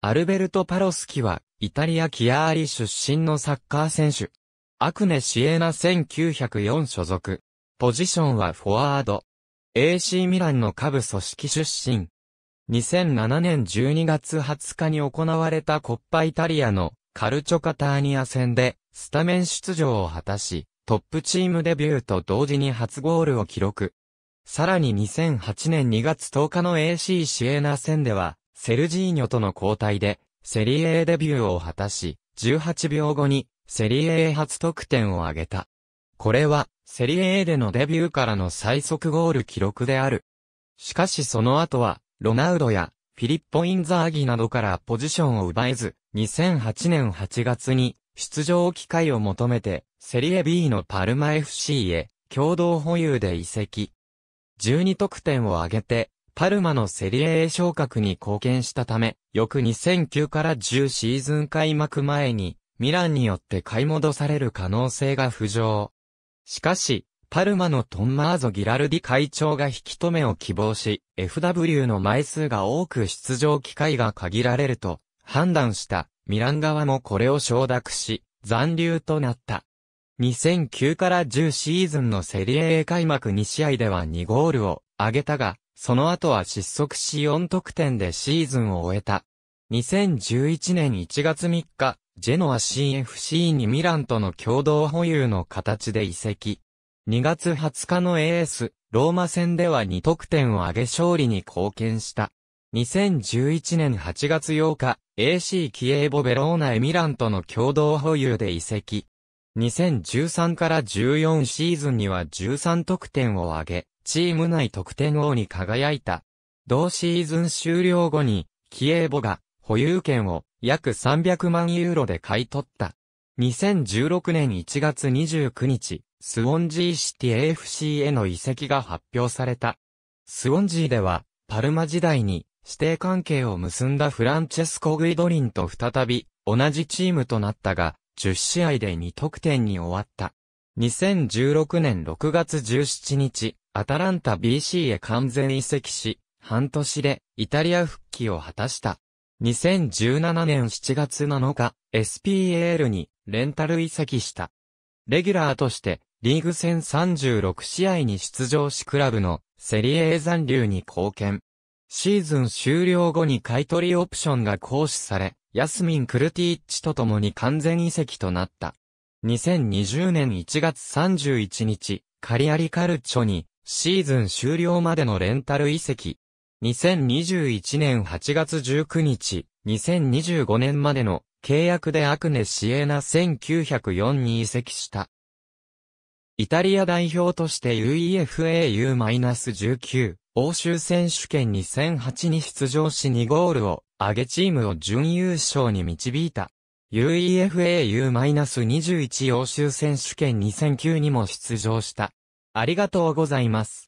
アルベルト・パロスキは、イタリア・キアーリ出身のサッカー選手。アクネ・シエナ1904所属。ポジションはフォワード。AC ミランの下部組織出身。2007年12月20日に行われたコッパイタリアのカルチョカターニア戦でスタメン出場を果たし、トップチームデビューと同時に初ゴールを記録。さらに2008年2月10日の AC シエナ戦ではセルジーニョとの交代で、セリエ A デビューを果たし、18秒後に、セリエ A 初得点を挙げた。これは、セリエ A でのデビューからの最速ゴール記録である。しかしその後は、ロナウドや、フィリッポ・インザーギなどからポジションを奪えず、2008年8月に、出場機会を求めて、セリエ B のパルマ FC へ、共同保有で移籍。12得点を挙げて、パルマのセリエ A 昇格に貢献したため、翌2009から10シーズン開幕前に、ミランによって買い戻される可能性が浮上。しかし、パルマのトンマーゾ・ギラルディ会長が引き止めを希望し、FW の枚数が多く出場機会が限られると判断したミラン側もこれを承諾し、残留となった。2009から10シーズンのセリエ A 開幕2試合では2ゴールを挙げたが、その後は失速し4得点でシーズンを終えた。2011年1月3日、ジェノア CFC にミランとの共同保有の形で移籍。2月20日の AS、ローマ戦では2得点を挙げ勝利に貢献した。2011年8月8日、AC キエーボベローナエミランとの共同保有で移籍。2013から14シーズンには13得点を挙げ、チーム内得点王に輝いた。同シーズン終了後に、キエーボが保有権を約300万ユーロで買い取った。2016年1月29日、スウォンジーシティ AFC への移籍が発表された。スウォンジーでは、パルマ時代に指定関係を結んだフランチェスコ・グイドリンと再び同じチームとなったが、10試合で2得点に終わった。2016年6月17日、アタランタ BC へ完全移籍し、半年でイタリア復帰を果たした。2017年7月7日、s p l にレンタル移籍した。レギュラーとして、リーグ戦36試合に出場しクラブのセリエー残留に貢献。シーズン終了後に買取オプションが行使され、ヤスミン・クルティッチと共に完全移籍となった。2020年1月31日、カリアリカルチョにシーズン終了までのレンタル移籍。2021年8月19日、2025年までの契約でアクネ・シエナ1904に移籍した。イタリア代表として UEFAU-19 欧州選手権2008に出場し2ゴールを上げチームを準優勝に導いた。UEFAU-21 欧州選手権2009にも出場した。ありがとうございます。